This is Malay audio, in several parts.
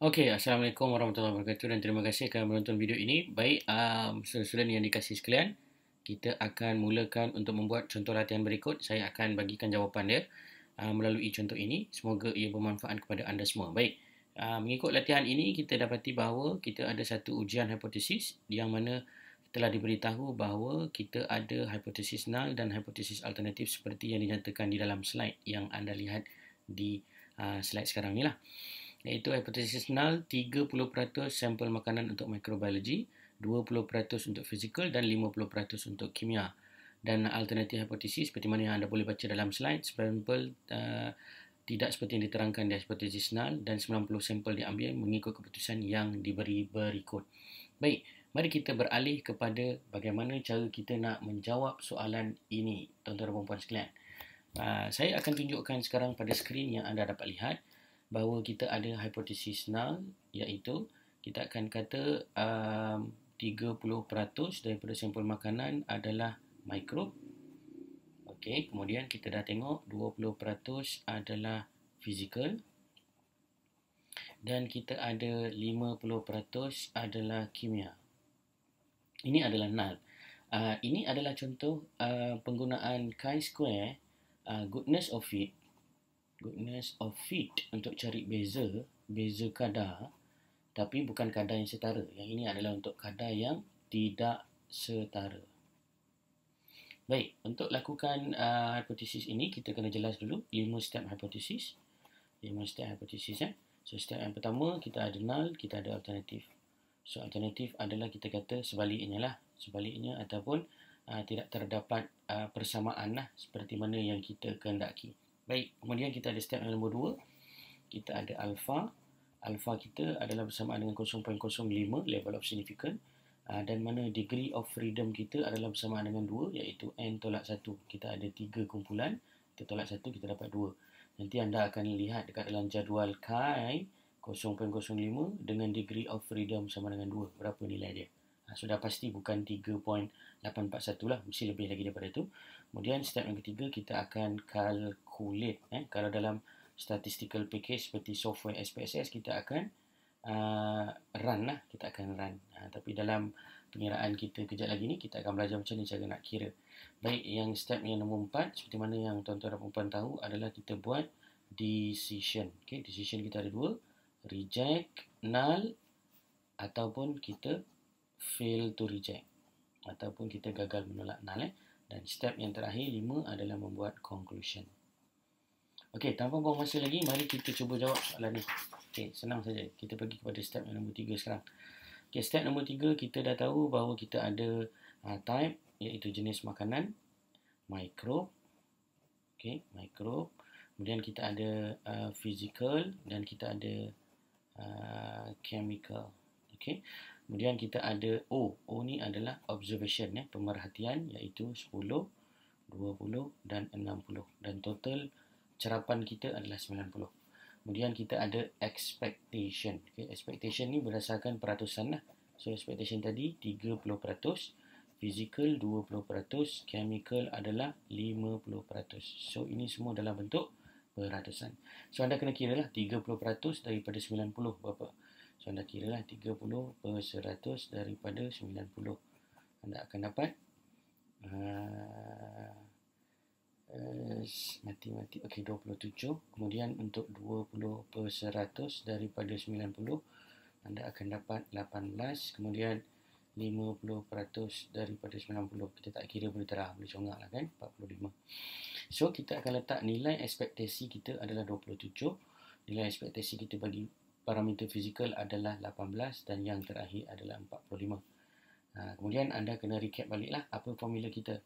Okey, Assalamualaikum warahmatullahi wabarakatuh dan terima kasih kerana menonton video ini. Baik, um, saudara-saudara yang dikasih sekalian, kita akan mulakan untuk membuat contoh latihan berikut. Saya akan bagikan jawapan dia um, melalui contoh ini. Semoga ia bermanfaat kepada anda semua. Baik, um, mengikut latihan ini, kita dapati bahawa kita ada satu ujian hipotesis yang mana telah diberitahu bahawa kita ada hipotesis null dan hipotesis alternatif seperti yang dinyatakan di dalam slide yang anda lihat di uh, slide sekarang ni lah iaitu hipotesis null 30% sampel makanan untuk mikrobiologi, 20% untuk fizikal dan 50% untuk kimia. Dan alternatif hipotesis seperti mana yang anda boleh baca dalam slide, sampel uh, tidak seperti yang diterangkan di hipotesis null dan 90 sampel diambil mengikut keputusan yang diberi berikut. Baik, mari kita beralih kepada bagaimana cara kita nak menjawab soalan ini, tuan-tuan dan puan-puan sekalian. Uh, saya akan tunjukkan sekarang pada skrin yang anda dapat lihat bahawa kita ada hipotesis null iaitu kita akan kata um, uh, 30% daripada sampel makanan adalah mikro. Okey, kemudian kita dah tengok 20% adalah fizikal dan kita ada 50% adalah kimia. Ini adalah null. Uh, ini adalah contoh uh, penggunaan chi-square uh, goodness of fit goodness of fit untuk cari beza, beza kadar tapi bukan kadar yang setara. Yang ini adalah untuk kadar yang tidak setara. Baik, untuk lakukan uh, hipotesis ini kita kena jelas dulu 5 step hipotesis. 5 step hipotesis eh. So step yang pertama kita ada null, kita ada alternatif. So alternatif adalah kita kata sebaliknya lah. Sebaliknya ataupun uh, tidak terdapat uh, persamaan lah seperti mana yang kita kehendaki. Baik, kemudian kita ada step yang nombor 2. Kita ada alpha. Alpha kita adalah bersamaan dengan 0.05 level of significant ah, dan mana degree of freedom kita adalah bersamaan dengan 2 iaitu n tolak 1. Kita ada 3 kumpulan, kita tolak 1 kita dapat 2. Nanti anda akan lihat dekat dalam jadual chi 0.05 dengan degree of freedom sama dengan 2. Berapa nilai dia? Ah, sudah pasti bukan 3.841 lah mesti lebih lagi daripada itu kemudian step yang ketiga kita akan calculate eh. kalau dalam statistical package seperti software SPSS kita akan uh, run lah kita akan run uh, tapi dalam pengiraan kita kejap lagi ni kita akan belajar macam ni cara nak kira baik yang step yang nombor empat seperti mana yang tuan-tuan dan perempuan tahu adalah kita buat decision okay, decision kita ada dua reject null ataupun kita fail to reject ataupun kita gagal menolak null eh? dan step yang terakhir lima adalah membuat conclusion Okey, tanpa buang masa lagi mari kita cuba jawab soalan ni Okey, senang saja kita pergi kepada step yang nombor tiga sekarang Okey, step nombor tiga kita dah tahu bahawa kita ada uh, type iaitu jenis makanan mikro, Okey, mikro. kemudian kita ada uh, physical dan kita ada uh, chemical Okey, Kemudian kita ada O. Oh, o oh ni adalah observation, ya, pemerhatian iaitu 10, 20 dan 60. Dan total cerapan kita adalah 90. Kemudian kita ada expectation. Okay, expectation ni berdasarkan peratusan. Lah. So expectation tadi 30%, physical 20%, chemical adalah 50%. So ini semua dalam bentuk peratusan. So anda kena kira lah 30% daripada 90 berapa. So, anda kira lah 30 per 100 daripada 90. Anda akan dapat. Ah, eh, mati-mati. Uh, Okey, 27. Kemudian untuk 20 per 100 daripada 90. Anda akan dapat 18. Kemudian 50% daripada 90. Kita tak kira boleh terah. Boleh congak lah kan. 45. So, kita akan letak nilai ekspektasi kita adalah 27. Nilai ekspektasi kita bagi parameter fizikal adalah 18 dan yang terakhir adalah 45. Ha, kemudian anda kena recap baliklah apa formula kita.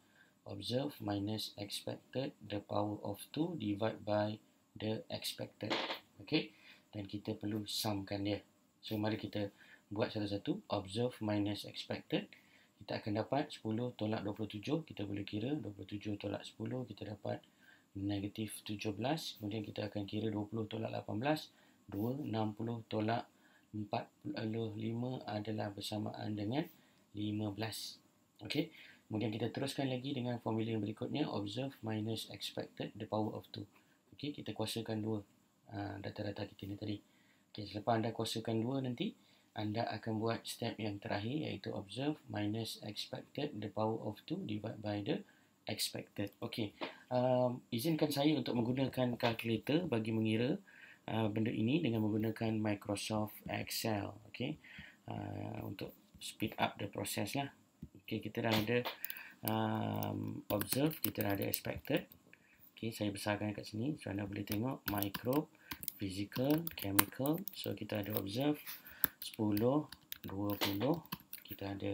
Observe minus expected the power of 2 divide by the expected. Okay. Dan kita perlu sumkan dia. So, mari kita buat satu-satu. Observe minus expected. Kita akan dapat 10 tolak 27. Kita boleh kira 27 tolak 10. Kita dapat negatif 17. Kemudian kita akan kira 20 tolak 18. 260 tolak 45 adalah bersamaan dengan 15. Okey. Kemudian kita teruskan lagi dengan formula yang berikutnya. Observe minus expected the power of 2. Okey. Kita kuasakan 2 ah, data-data uh, kita ni tadi. Okey. Selepas anda kuasakan 2 nanti, anda akan buat step yang terakhir iaitu observe minus expected the power of 2 divided by the expected. Okey. Um, izinkan saya untuk menggunakan kalkulator bagi mengira. Uh, benda ini dengan menggunakan Microsoft Excel okay? uh, untuk speed up the process lah. Okay, kita dah ada um, observe, kita dah ada expected okay, saya besarkan kat sini so anda boleh tengok micro, physical, chemical so kita ada observe 10, 20 kita ada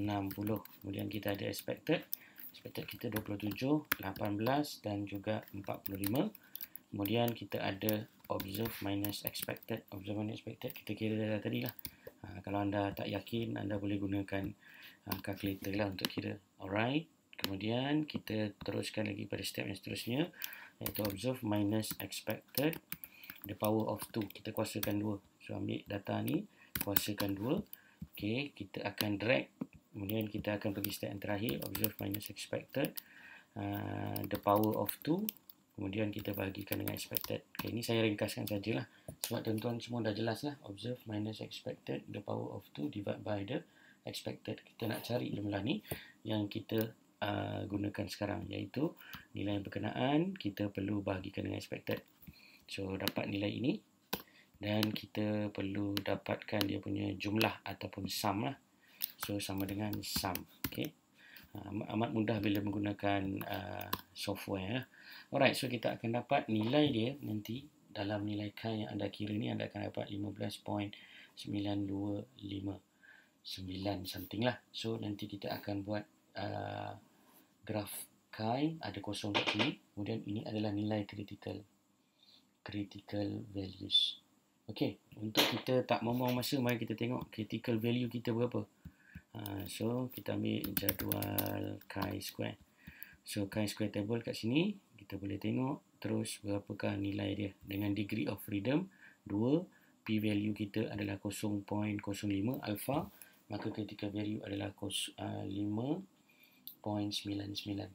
60 kemudian kita ada expected expected kita 27, 18 dan juga 45 kemudian kita ada observe minus expected observe minus expected kita kira dah tadi lah uh, kalau anda tak yakin anda boleh gunakan uh, calculator lah untuk kira alright kemudian kita teruskan lagi pada step yang seterusnya iaitu observe minus expected the power of 2 kita kuasakan 2 so ambil data ni kuasakan 2 ok kita akan drag kemudian kita akan pergi step yang terakhir observe minus expected uh, the power of 2 Kemudian kita bahagikan dengan expected. Okay, ini saya ringkaskan sajalah. Sebab tuan-tuan semua dah jelas lah. Observe minus expected the power of 2 divided by the expected. Kita nak cari jumlah ni yang kita uh, gunakan sekarang. Iaitu nilai berkenaan kita perlu bahagikan dengan expected. So dapat nilai ini. Dan kita perlu dapatkan dia punya jumlah ataupun sum lah. So sama dengan sum uh, amat mudah bila menggunakan uh, software ya. Alright, so kita akan dapat nilai dia nanti dalam nilai K yang anda kira ni anda akan dapat 15.9259 something lah. So nanti kita akan buat uh, ah, graf K ada kosong kat sini. Kemudian ini adalah nilai critical critical values. Okey, untuk kita tak membuang masa, mari kita tengok critical value kita berapa. Ha, so kita ambil jadual chi square so chi square table kat sini kita boleh tengok terus berapakah nilai dia dengan degree of freedom 2 p value kita adalah 0.05 alpha maka critical value adalah 5.99 ah,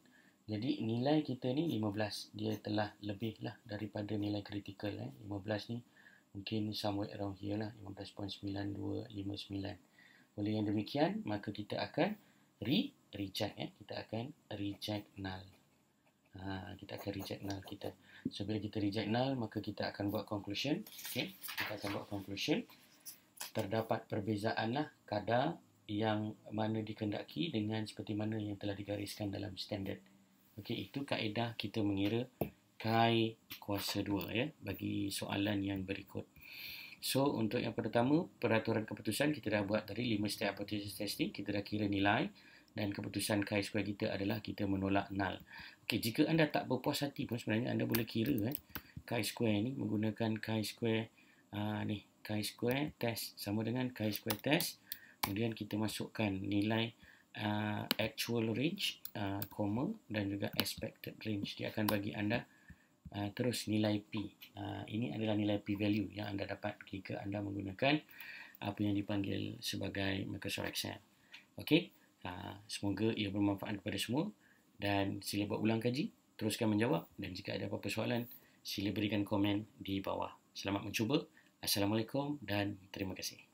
jadi nilai kita ni 15 dia telah lebih lah daripada nilai critical eh 15 ni mungkin somewhere around here lah 15.9259 oleh yang demikian, maka kita akan re reject ya. Kita akan reject null. Ha, kita akan reject null kita. So, bila kita reject null, maka kita akan buat conclusion. Okay. Kita akan buat conclusion. Terdapat perbezaan lah kadar yang mana dikendaki dengan seperti mana yang telah digariskan dalam standard. okay itu kaedah kita mengira kai kuasa 2 ya bagi soalan yang berikut. So untuk yang pertama peraturan keputusan kita dah buat dari 5 step hypothesis testing kita dah kira nilai dan keputusan chi square kita adalah kita menolak null. Okey jika anda tak berpuas hati pun sebenarnya anda boleh kira eh chi square ni menggunakan chi square uh, ni chi square test sama dengan chi square test kemudian kita masukkan nilai uh, actual range uh, comma dan juga expected range dia akan bagi anda uh, Ah, terus nilai P. Uh, ini adalah nilai P value yang anda dapat jika anda menggunakan apa yang dipanggil sebagai Microsoft Excel. Okey, uh, semoga ia bermanfaat kepada semua dan sila buat ulang kaji, teruskan menjawab dan jika ada apa-apa soalan, sila berikan komen di bawah. Selamat mencuba. Assalamualaikum dan terima kasih.